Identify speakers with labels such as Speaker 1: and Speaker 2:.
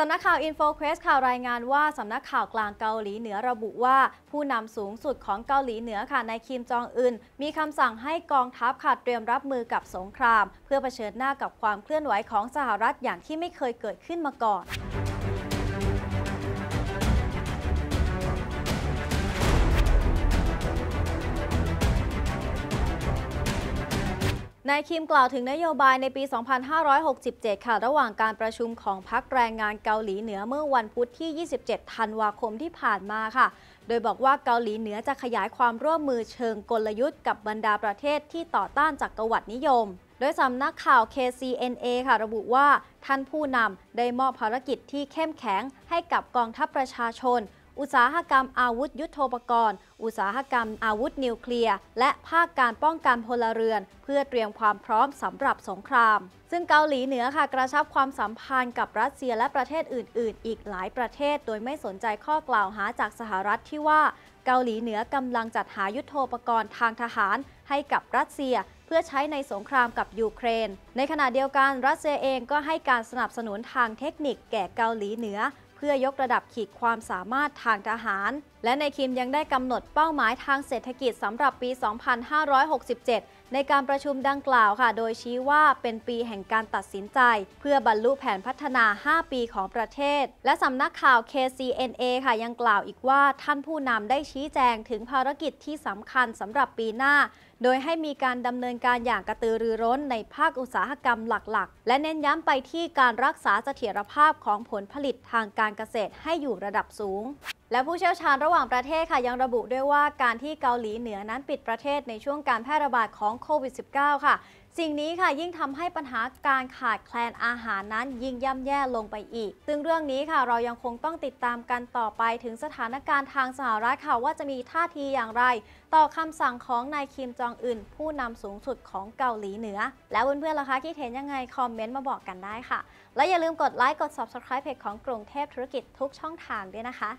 Speaker 1: สำนักข่าวอินโฟเควสข่าวรายงานว่า สำนักข่าวกลางเกาหลีเหนือระบุว่า ผู้นำสูงสุดของเกาหลีเหนือค่ะนายคิมจองอึนมีคำสั่งให้กองทัพค่ะเตรียมรับมือกับสงคราม เพื่อเผชิญหน้ากับความเคลื่อนไหวของสหรัฐอย่างที่ไม่เคยเกิดขึ้นมาก่อนนายคิมกล่าวถึงนโยบายในปี 2567 ค่ะ ระหว่างการประชุมของพักแรงงานเกาหลีเหนือเมื่อวันพุธที่ 27 ธันวาคมที่ผ่านมาค่ะ โดยบอกว่าเกาหลีเหนือจะขยายความร่วมมือเชิงกลยุทธ์กับบรรดาประเทศที่ต่อต้านจักกรวรรดินิยม โดยสำนักข่าว KCNA ค่ะระบุว่าท่านผู้นำได้มอบภารกิจที่เข้มแข็งให้กับกองทัพประชาชนอุตสาหกรรมอาวุธยุโทโธปกรณ์ อุตสาหกรรมอาวุธนิวเคลียร์ และภาคการป้องกันพลเรือน เพื่อเตรียมความพร้อมสำหรับสงคราม ซึ่งเกาหลีเหนือค่ะกระชับความสัมพันธ์กับรัสเซียและประเทศอื่น ๆ อีกหลายประเทศโดยไม่สนใจข้อกล่าวหาจากสหรัฐที่ว่าเกาหลีเหนือกำลังจัดหายุโทโธปกรณ์ทางทหารให้กับรัสเซียเพื่อใช้ในสงครามกับยูเครน ในขณะเดียวกัน รัสเซียเองก็ให้การสนับสนุนทางเทคนิคแก่เกาหลีเหนือเพื่อยกระดับขีดความสามารถทางทหารและในคิมยังได้กำหนดเป้าหมายทางเศรษฐกิจสำหรับปี 2567 ในการประชุมดังกล่าวค่ะ โดยชี้ว่าเป็นปีแห่งการตัดสินใจ เพื่อบรรลุแผนพัฒนา 5 ปีของประเทศ และสำนักข่าว KCNA ค่ะยังกล่าวอีกว่าท่านผู้นำได้ชี้แจงถึงภารกิจที่สำคัญสำหรับปีหน้า โดยให้มีการดำเนินการอย่างกระตือรือร้นในภาคอุตสาหกรรมหลัก ๆ และเน้นย้ำไปที่การรักษาเสถียรภาพของผลผลิตทางการเกษตรให้อยู่ระดับสูงและผู้เชี่ยวชาญระหว่างประเทศค่ะยังระบุด้วยว่าการที่เกาหลีเหนือนั้นปิดประเทศในช่วงการแพร่ระบาดของโควิด -19 ค่ะ สิ่งนี้ค่ะยิ่งทำให้ปัญหาการขาดแคลนอาหารนั้นยิ่งย่ำแย่ลงไปอีก ซึ่งเรื่องนี้ค่ะเรายังคงต้องติดตามกันต่อไปถึงสถานการณ์ทางสหรัฐค่ะ ว่าจะมีท่าทีอย่างไรต่อคำสั่งของนายคิมจองอึนผู้นำสูงสุดของเกาหลีเหนือ แล้วเพื่อนๆ ล่ะคะคิดเห็นยังไงคอมเมนต์มาบอกกันได้ค่ะ และอย่าลืมกดไลค์กด subscribe เพจของกรุงเทพธุรกิจทุกช่องทางด้วยนะคะ